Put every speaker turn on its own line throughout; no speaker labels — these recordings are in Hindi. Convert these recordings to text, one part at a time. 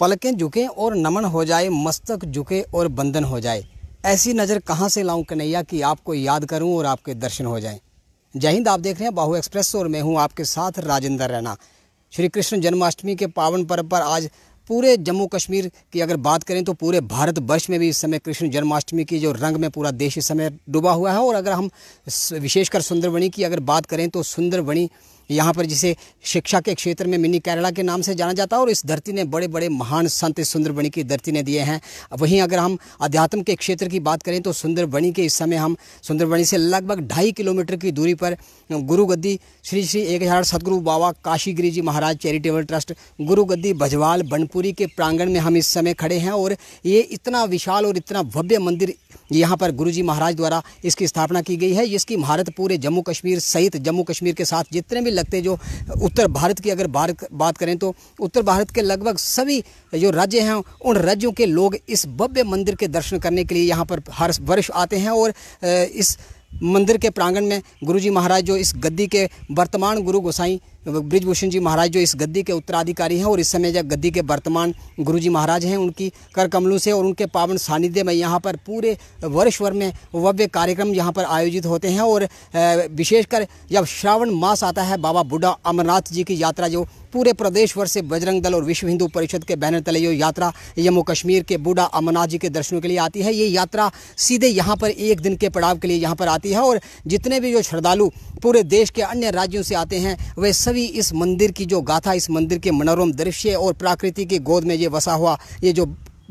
पलकें झुकें और नमन हो जाए मस्तक झुके और बंधन हो जाए ऐसी नज़र कहाँ से लाऊं कन्हैया कि आपको याद करूं और आपके दर्शन हो जाएं जय हिंद आप देख रहे हैं बाहू एक्सप्रेस और मैं हूं आपके साथ राजेंद्र रैना श्री कृष्ण जन्माष्टमी के पावन पर्व पर आज पूरे जम्मू कश्मीर की अगर बात करें तो पूरे भारत वर्ष में भी इस समय कृष्ण जन्माष्टमी की जो रंग में पूरा देश इस समय डूबा हुआ है और अगर हम विशेषकर सुंदरवणी की अगर बात करें तो सुंदरवणी यहाँ पर जिसे शिक्षा के क्षेत्र में मिनी केरला के नाम से जाना जाता है और इस धरती ने बड़े बड़े महान संत सुंदरबनी की धरती ने दिए हैं वहीं अगर हम अध्यात्म के क्षेत्र की बात करें तो सुंदरबनी के इस समय हम सुंदरबनी से लगभग ढाई किलोमीटर की दूरी पर गुरुगद्दी श्री श्री एक हज़ार सदगुरु बाबा काशीगिरी जी महाराज चैरिटेबल ट्रस्ट गुरुगद्दी भजवाल बनपुरी के प्रांगण में हम इस समय खड़े हैं और ये इतना विशाल और इतना भव्य मंदिर यहाँ पर गुरु जी महाराज द्वारा इसकी स्थापना की गई है जिसकी भारत पूरे जम्मू कश्मीर सहित जम्मू कश्मीर के साथ जितने भी लगते हैं जो उत्तर भारत की अगर बात करें तो उत्तर भारत के लगभग सभी जो राज्य हैं उन राज्यों के लोग इस भव्य मंदिर के दर्शन करने के लिए यहाँ पर हर वर्ष आते हैं और इस मंदिर के प्रांगण में गुरुजी महाराज जो इस गद्दी के वर्तमान गुरु गोसाई ब्रिजभूषण जी महाराज जो इस गद्दी के उत्तराधिकारी हैं और इस समय जब गद्दी के वर्तमान गुरु जी महाराज हैं उनकी कर कमलों से और उनके पावन सानिध्य में यहाँ पर पूरे वर्ष भर में भव्य कार्यक्रम यहाँ पर आयोजित होते हैं और विशेषकर जब श्रावण मास आता है बाबा बुढ़ा अमरनाथ जी की यात्रा जो पूरे प्रदेश भर से बजरंग दल और विश्व हिंदू परिषद के बैनर तले ये यात्रा जम्मू कश्मीर के बूढ़ा अमरनाथ जी के दर्शनों के लिए आती है ये यात्रा सीधे यहाँ पर एक दिन के पड़ाव के लिए यहाँ पर आती है और जितने भी जो श्रद्धालु पूरे देश के अन्य राज्यों से आते हैं वे सभी इस मंदिर की जो गाथा इस मंदिर के मनोरम दृश्य और प्राकृति की गोद में ये वसा हुआ ये जो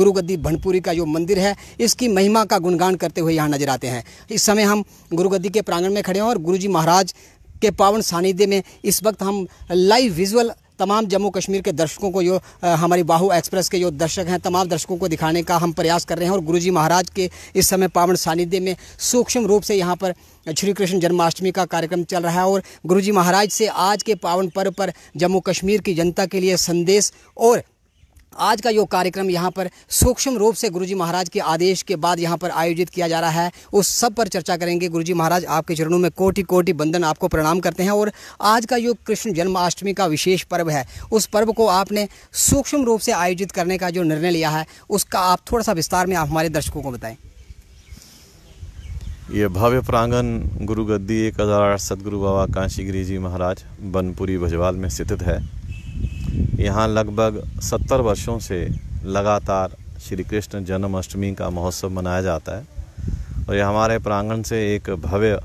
गुरुगद्दी भनपुरी का जो मंदिर है इसकी महिमा का गुणगान करते हुए यहाँ नजर आते हैं इस समय हम गुरुगद्दी के प्रांगण में खड़े हैं और गुरुजी महाराज के पावन सानिध्य में इस वक्त हम लाइव विजुअल तमाम जम्मू कश्मीर के दर्शकों को जो हमारी बाहू एक्सप्रेस के जो दर्शक हैं तमाम दर्शकों को दिखाने का हम प्रयास कर रहे हैं और गुरुजी महाराज के इस समय पावन सानिध्य में सूक्ष्म रूप से यहाँ पर श्री कृष्ण जन्माष्टमी का कार्यक्रम चल रहा है और गुरुजी महाराज से आज के पावन पर्व पर जम्मू कश्मीर की जनता के लिए संदेश और आज का जो कार्यक्रम यहाँ पर सूक्ष्म रूप से गुरुजी महाराज के आदेश के बाद यहाँ पर आयोजित किया जा रहा है उस सब पर चर्चा करेंगे गुरुजी महाराज आपके चरणों में कोटि कोटि बंधन आपको प्रणाम करते हैं और आज का जो कृष्ण जन्माष्टमी का विशेष पर्व है उस पर्व को आपने सूक्ष्म रूप से आयोजित करने का जो निर्णय लिया है उसका आप थोड़ा सा विस्तार में आप हमारे दर्शकों को बताएँ
ये भव्य प्रांगण गुरु गद्दी एक हज़ार सदगुरु बाबा कांशीगिरी जी महाराज बनपुरी भजवाल में स्थित है यहाँ लगभग सत्तर वर्षों से लगातार श्री कृष्ण जन्माष्टमी का महोत्सव मनाया जाता है और यह हमारे प्रांगण से एक भव्य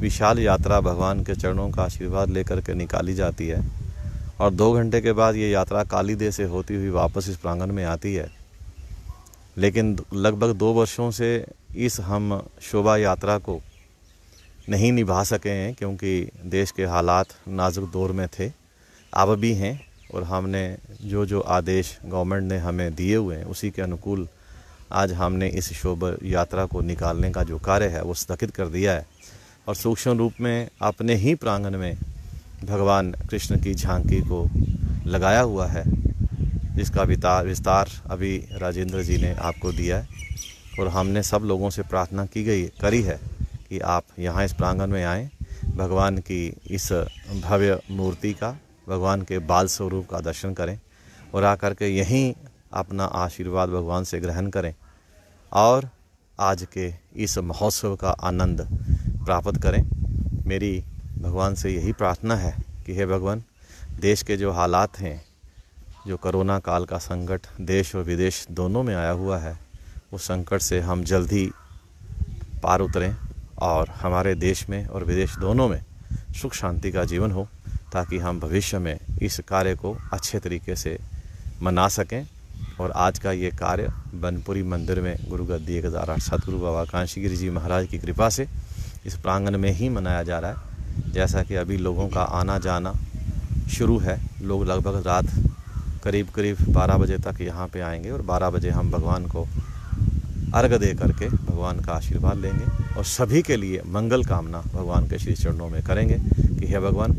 विशाल यात्रा भगवान के चरणों का आशीर्वाद लेकर के निकाली जाती है और दो घंटे के बाद ये यात्रा कालीदे से होती हुई वापस इस प्रांगण में आती है लेकिन लगभग दो वर्षों से इस हम शोभा यात्रा को नहीं निभा सके हैं क्योंकि देश के हालात नाजुक दौर में थे अब भी हैं और हमने जो जो आदेश गवर्नमेंट ने हमें दिए हुए हैं उसी के अनुकूल आज हमने इस शोभ यात्रा को निकालने का जो कार्य है वो स्थगित कर दिया है और सूक्ष्म रूप में अपने ही प्रांगण में भगवान कृष्ण की झांकी को लगाया हुआ है जिसका विस्तार विस्तार अभी राजेंद्र जी ने आपको दिया है और हमने सब लोगों से प्रार्थना की गई करी है कि आप यहाँ इस प्रांगण में आएँ भगवान की इस भव्य मूर्ति का भगवान के बाल स्वरूप का दर्शन करें और आकर के यहीं अपना आशीर्वाद भगवान से ग्रहण करें और आज के इस महोत्सव का आनंद प्राप्त करें मेरी भगवान से यही प्रार्थना है कि हे भगवान देश के जो हालात हैं जो कोरोना काल का संकट देश और विदेश दोनों में आया हुआ है उस संकट से हम जल्दी पार उतरें और हमारे देश में और विदेश दोनों में सुख शांति का जीवन हो ताकि हम भविष्य में इस कार्य को अच्छे तरीके से मना सकें और आज का ये कार्य बनपुरी मंदिर में गुरु गद्दी एक हज़ार आठ सतगुरु बाबा गिरी जी महाराज की कृपा से इस प्रांगण में ही मनाया जा रहा है जैसा कि अभी लोगों का आना जाना शुरू है लोग लगभग रात करीब करीब 12 बजे तक यहाँ पे आएंगे और 12 बजे हम भगवान को अर्घ दे करके भगवान का आशीर्वाद लेंगे और सभी के लिए मंगल कामना भगवान के श्री चरणों में करेंगे कि हे भगवान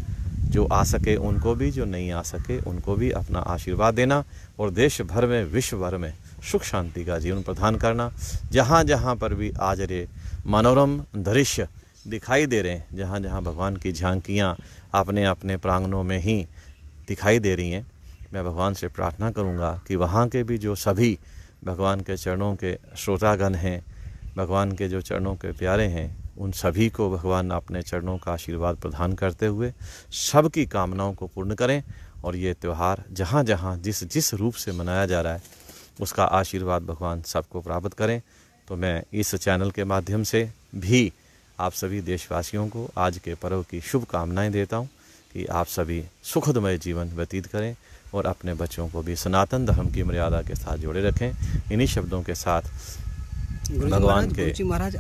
जो आ सके उनको भी जो नहीं आ सके उनको भी अपना आशीर्वाद देना और देश भर में विश्व भर में सुख शांति का जीवन प्रदान करना जहाँ जहाँ पर भी आज रे मनोरम दृश्य दिखाई दे रहे हैं जहाँ जहाँ भगवान की झांकियाँ अपने अपने प्रांगणों में ही दिखाई दे रही हैं मैं भगवान से प्रार्थना करूँगा कि वहाँ के भी जो सभी भगवान के चरणों के श्रोतागण हैं भगवान के जो चरणों के प्यारे हैं उन सभी को भगवान अपने चरणों का आशीर्वाद प्रदान करते हुए सबकी कामनाओं को पूर्ण करें और ये त्यौहार जहाँ जहाँ जिस जिस रूप से मनाया जा रहा है उसका आशीर्वाद भगवान सबको प्राप्त करें तो मैं इस चैनल के माध्यम से भी आप सभी देशवासियों को आज के पर्व की शुभकामनाएँ देता हूँ कि आप सभी सुखदमय जीवन व्यतीत करें और अपने बच्चों को भी सनातन धर्म की मर्यादा के साथ जोड़े रखें इन्हीं शब्दों के साथ
भगवान के गुरुजी महाराज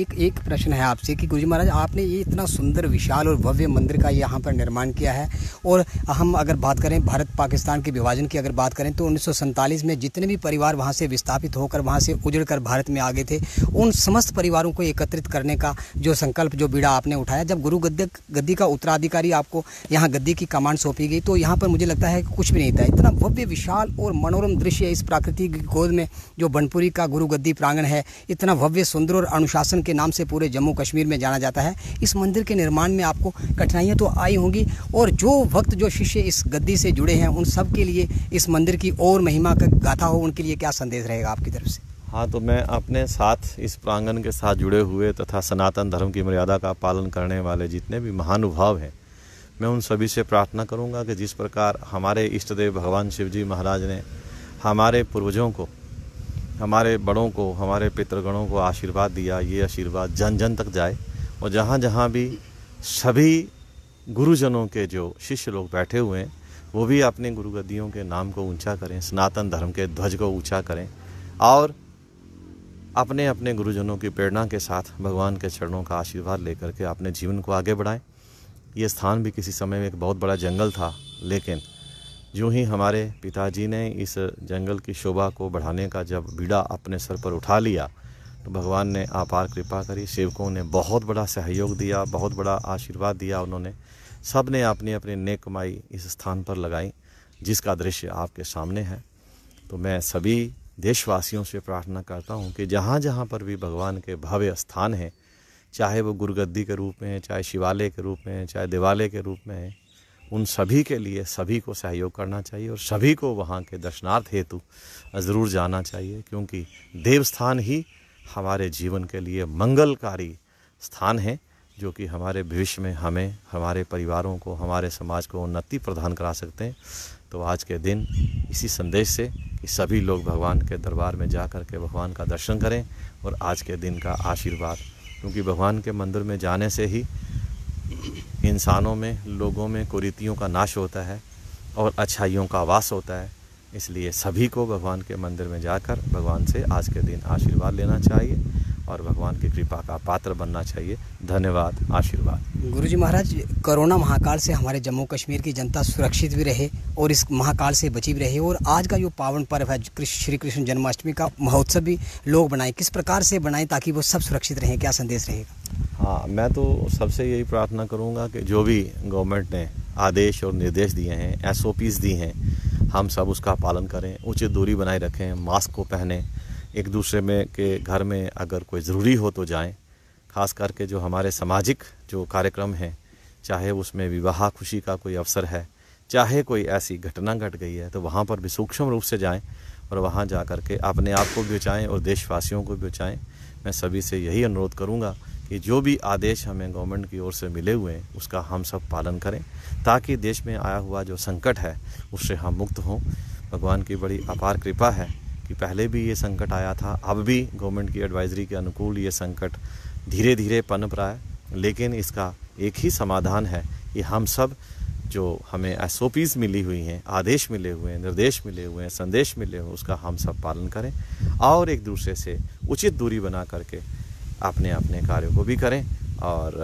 एक एक प्रश्न है आपसे कि गुरुजी महाराज आपने ये इतना सुंदर विशाल और भव्य मंदिर का यहाँ पर निर्माण किया है और हम अगर बात करें भारत पाकिस्तान के विभाजन की अगर बात करें तो उन्नीस में जितने भी परिवार वहाँ से विस्थापित होकर वहाँ से उजड़ कर भारत में आ गए थे उन समस्त परिवारों को एकत्रित करने का जो संकल्प जो बीड़ा आपने उठाया जब गुरु गद्दी गद्दी का उत्तराधिकारी आपको यहाँ गद्दी की कमांड सौंपी गई तो यहाँ पर मुझे लगता है कि कुछ भी नहीं था इतना भव्य विशाल और मनोरम दृश्य इस प्राकृतिक गोद में जो बनपुरी का गुरु गद्दी प्रांगण है इतना भव्य सुंदर और अनुशासन के नाम से पूरे जम्मू कश्मीर में जाना जाता है इस मंदिर के निर्माण में आपको कठिनाइयाँ तो आई होंगी और जो भक्त जो शिष्य इस गद्दी से जुड़े हैं उन सब के लिए इस मंदिर की और महिमा का गाथा हो उनके लिए क्या संदेश रहेगा आपकी तरफ से
हाँ तो मैं अपने साथ इस प्रांगण के साथ जुड़े हुए तथा सनातन धर्म की मर्यादा का पालन करने वाले जितने भी महानुभाव हैं मैं उन सभी से प्रार्थना करूंगा कि जिस प्रकार हमारे इष्ट देव भगवान शिव जी महाराज ने हमारे पूर्वजों को हमारे बड़ों को हमारे पितृगणों को आशीर्वाद दिया ये आशीर्वाद जन जन तक जाए और जहाँ जहाँ भी सभी गुरुजनों के जो शिष्य लोग बैठे हुए हैं वो भी अपने गुरुगद्दियों के नाम को ऊंचा करें सनातन धर्म के ध्वज को ऊंचा करें और अपने अपने गुरुजनों की प्रेरणा के साथ भगवान के चरणों का आशीर्वाद लेकर के अपने जीवन को आगे बढ़ाएं ये स्थान भी किसी समय में एक बहुत बड़ा जंगल था लेकिन जो ही हमारे पिताजी ने इस जंगल की शोभा को बढ़ाने का जब बीड़ा अपने सर पर उठा लिया तो भगवान ने आपार कृपा करी सेवकों ने बहुत बड़ा सहयोग दिया बहुत बड़ा आशीर्वाद दिया उन्होंने सब ने अपनी अपनी नेक कमाई इस स्थान पर लगाई जिसका दृश्य आपके सामने है तो मैं सभी देशवासियों से प्रार्थना करता हूँ कि जहाँ जहाँ पर भी भगवान के भव्य स्थान हैं चाहे वो गुरगद्दी के रूप में है चाहे शिवालय के रूप में है चाहे दिवालय के रूप में है उन सभी के लिए सभी को सहयोग करना चाहिए और सभी को वहाँ के दर्शनार्थ हेतु ज़रूर जाना चाहिए क्योंकि देवस्थान ही हमारे जीवन के लिए मंगलकारी स्थान है जो कि हमारे भविष्य में हमें हमारे परिवारों को हमारे समाज को उन्नति प्रदान करा सकते हैं तो आज के दिन इसी संदेश से कि सभी लोग भगवान के दरबार में जा कर के भगवान का दर्शन करें और आज के दिन का आशीर्वाद क्योंकि भगवान के मंदिर में जाने से ही इंसानों में लोगों में कुरीतियों का नाश होता है और अच्छाइयों का वास होता है इसलिए सभी को भगवान के मंदिर में जाकर भगवान से आज के दिन आशीर्वाद लेना चाहिए और भगवान की कृपा का पात्र बनना चाहिए धन्यवाद आशीर्वाद गुरु जी
महाराज कोरोना महाकाल से हमारे जम्मू कश्मीर की जनता सुरक्षित भी रहे और इस महाकाल से बची भी रहे और आज का जो पावन पर्व है श्री कृष्ण जन्माष्टमी का महोत्सव भी लोग बनाए किस प्रकार से बनाए ताकि वो सब सुरक्षित रहें क्या संदेश रहेगा
हाँ मैं तो सबसे यही प्रार्थना करूँगा कि जो भी गवर्नमेंट ने आदेश और निर्देश दिए हैं एस ओ पीज़ दी हैं हम सब उसका पालन करें उचित दूरी बनाए रखें मास्क को पहनें एक दूसरे में के घर में अगर कोई ज़रूरी हो तो जाएं खास करके जो हमारे सामाजिक जो कार्यक्रम हैं चाहे उसमें विवाह खुशी का कोई अवसर है चाहे कोई ऐसी घटना घट गट गई है तो वहाँ पर भी सूक्ष्म रूप से जाएं और वहाँ जा कर के अपने आप को भी बचाएँ और देशवासियों को भी बचाएँ मैं सभी से यही अनुरोध करूँगा कि जो भी आदेश हमें गवर्नमेंट की ओर से मिले हुए हैं उसका हम सब पालन करें ताकि देश में आया हुआ जो संकट है उससे हम मुक्त हों भगवान की बड़ी अपार कृपा है कि पहले भी ये संकट आया था अब भी गवर्नमेंट की एडवाइजरी के अनुकूल ये संकट धीरे धीरे पनप रहा है लेकिन इसका एक ही समाधान है कि हम सब जो हमें एस मिली हुई हैं आदेश मिले हुए हैं निर्देश मिले हुए हैं संदेश मिले हुए उसका हम सब पालन करें और एक दूसरे से उचित दूरी बना करके अपने अपने कार्यों को भी करें और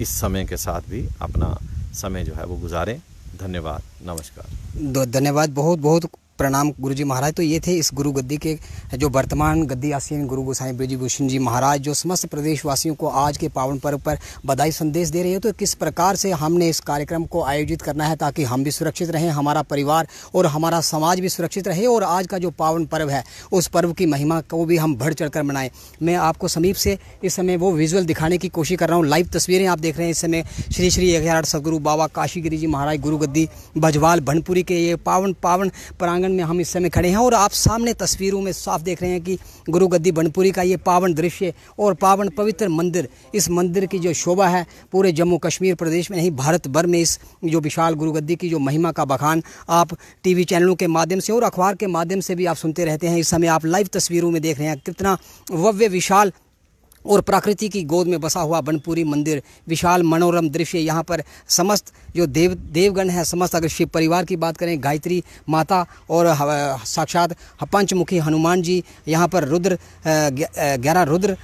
इस समय के साथ भी अपना समय जो है वो गुजारें धन्यवाद नमस्कार
धन्यवाद बहुत बहुत प्रणाम गुरु जी महाराज तो ये थे इस गुरु गद्दी के जो वर्तमान गद्दी हैं गुरु गोसाई ब्रजभूषण जी महाराज जो समस्त प्रदेशवासियों को आज के पावन पर्व पर बधाई संदेश दे रहे हो तो किस प्रकार से हमने इस कार्यक्रम को आयोजित करना है ताकि हम भी सुरक्षित रहें हमारा परिवार और हमारा समाज भी सुरक्षित रहे और आज का जो पावन पर्व है उस पर्व की महिमा को भी हम बढ़ चढ़ कर मैं आपको समीप से इस समय वो विजुअल दिखाने की कोशिश कर रहा हूँ लाइव तस्वीरें आप देख रहे हैं इस समय श्री श्री एक सदगुरु बाबा काशीगिरी जी महाराज गुरुगद्दी बजवाल भनपुरी के ये पावन पावन प्रांगण मैदान में हम इस समय खड़े हैं और आप सामने तस्वीरों में साफ देख रहे हैं कि गुरु गद्दी बनपुरी का ये पावन दृश्य और पावन पवित्र मंदिर इस मंदिर की जो शोभा है पूरे जम्मू कश्मीर प्रदेश में नहीं भारत भर में इस जो विशाल गुरु गद्दी की जो महिमा का बखान आप टीवी चैनलों के माध्यम से और अखबार के माध्यम से भी आप सुनते रहते हैं इस समय आप लाइव तस्वीरों में देख रहे हैं कितना भव्य विशाल और प्रकृति की गोद में बसा हुआ बनपुरी मंदिर विशाल मनोरम दृश्य यहाँ पर समस्त जो देव देवगण है समस्त अगर शिव परिवार की बात करें गायत्री माता और साक्षात पंचमुखी हनुमान जी यहाँ पर रुद्र ग्यारह रुद्र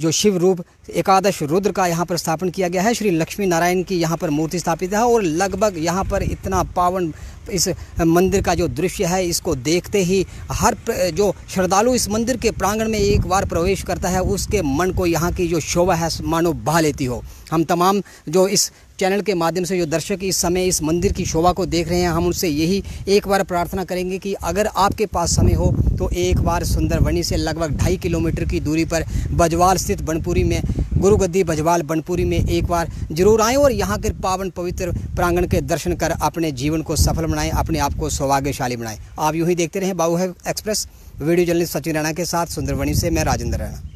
जो शिव रूप एकादश रुद्र का यहाँ पर स्थापन किया गया है श्री लक्ष्मी नारायण की यहाँ पर मूर्ति स्थापित है और लगभग यहाँ पर इतना पावन इस मंदिर का जो दृश्य है इसको देखते ही हर जो श्रद्धालु इस मंदिर के प्रांगण में एक बार प्रवेश करता है उसके मन को यहाँ की जो शोभा है मानो बहा लेती हो हम तमाम जो इस चैनल के माध्यम से जो दर्शक इस समय इस मंदिर की शोभा को देख रहे हैं हम उनसे यही एक बार प्रार्थना करेंगे कि अगर आपके पास समय हो तो एक बार सुंदरवनी से लगभग ढाई किलोमीटर की दूरी पर बजवाल स्थित बनपुरी में गुरु गद्दी बजवाल बनपुरी में एक बार जरूर आएँ और यहाँ के पावन पवित्र प्रांगण के दर्शन कर अपने जीवन को सफल बनाएं अपने आप को सौभाग्यशाली बनाएं आप यूँ ही देखते रहें बाबू है express video journalist Sachin Rana के साथ सुंदरवनी से मैं राजेंद्र राणा